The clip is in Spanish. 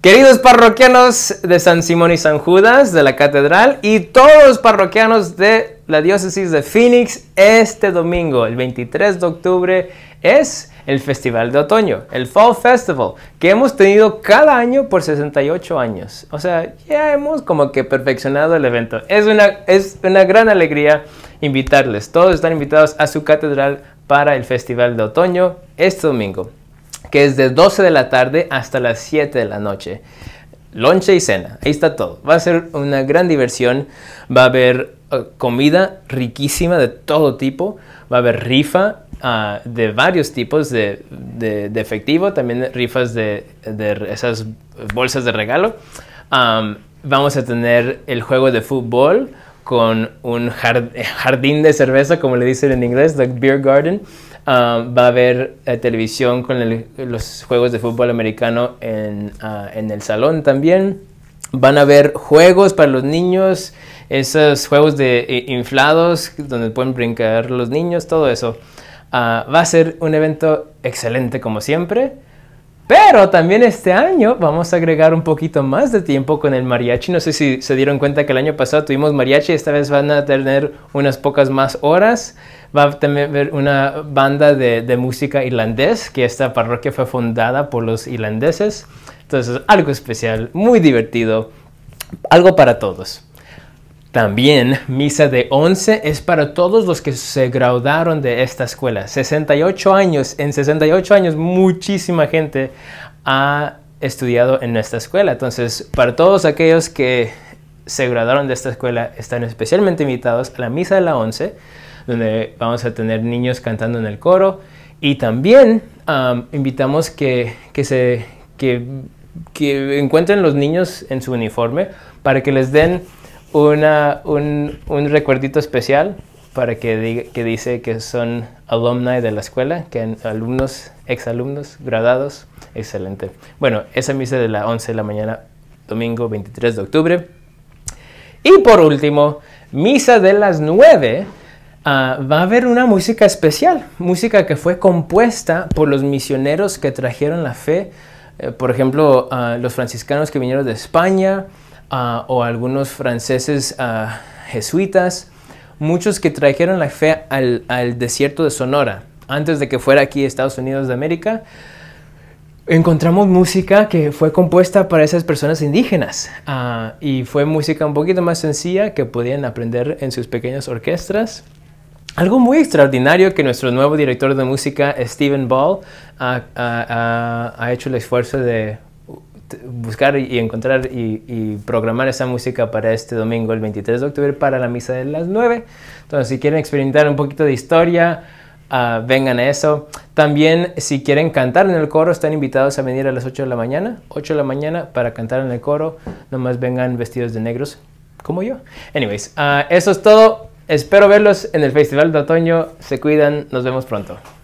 Queridos parroquianos de San Simón y San Judas, de la catedral, y todos los parroquianos de la diócesis de Phoenix, este domingo, el 23 de octubre, es el Festival de Otoño, el Fall Festival, que hemos tenido cada año por 68 años. O sea, ya hemos como que perfeccionado el evento. Es una, es una gran alegría invitarles. Todos están invitados a su catedral para el Festival de Otoño este domingo que es de 12 de la tarde hasta las 7 de la noche. Lonche y cena, ahí está todo. Va a ser una gran diversión, va a haber eh, comida riquísima de todo tipo, va a haber rifa ah, de varios tipos de, de, efectivo, también rifas de, esas bolsas de regalo. vamos a tener el juego de fútbol con un eh, jardín de cerveza, como le dicen en inglés, the beer garden. Ah, va a haber eh, televisión con los juegos de fútbol americano ah, en, el salón también. Van a haber juegos para los niños, esos juegos de eh, inflados donde pueden brincar los niños, todo eso. Ah, va a ser un evento excelente como siempre. Pero también este año vamos a agregar un poquito más de tiempo con el mariachi. No sé si se dieron cuenta que el año pasado tuvimos mariachi, esta vez van a tener unas pocas más horas. Va a tener una banda de, de música irlandés, que esta parroquia fue fundada por los irlandeses. Entonces, algo especial, muy divertido, algo para todos. También misa de 11 es para todos los que se graduaron de esta escuela. 68 años, en 68 años muchísima gente ha estudiado en esta escuela. Entonces, para todos aquellos que se graduaron de esta escuela, están especialmente invitados a la misa de la 11, donde vamos a tener niños cantando en el coro. Y también invitamos que, que se, que, que encuentren los niños en su uniforme para que les den un, un, recuerdito especial para que, diga, que dice que son alumni de la escuela, que alumnos, exalumnos, graduados. Excelente. Bueno, esa misa de las 11 de la mañana, domingo 23 de octubre. Y por último, misa de las 9. Ah, va a haber una música especial, música que fue compuesta por los misioneros que trajeron la fe, eh, por ejemplo, ah, los franciscanos que vinieron de España, Ah, o algunos franceses ah, jesuitas, muchos que trajeron la fe al, desierto de Sonora, antes de que fuera aquí Estados Unidos de América. Encontramos música que fue compuesta para esas personas indígenas ah, y fue música un poquito más sencilla que podían aprender en sus pequeñas orquestas. Algo muy extraordinario que nuestro nuevo director de música, Stephen Ball, ha hecho el esfuerzo de buscar y encontrar y, programar esa música para este domingo, el 23 de octubre, para la misa de las 9. Entonces, si quieren experimentar un poquito de historia, ah, vengan a eso. También, si quieren cantar en el coro, están invitados a venir a las 8 de la mañana, 8 de la mañana, para cantar en el coro. Nomás vengan vestidos de negros, como yo. Anyways, ah, eso es todo. Espero verlos en el Festival de Otoño. Se cuidan, nos vemos pronto.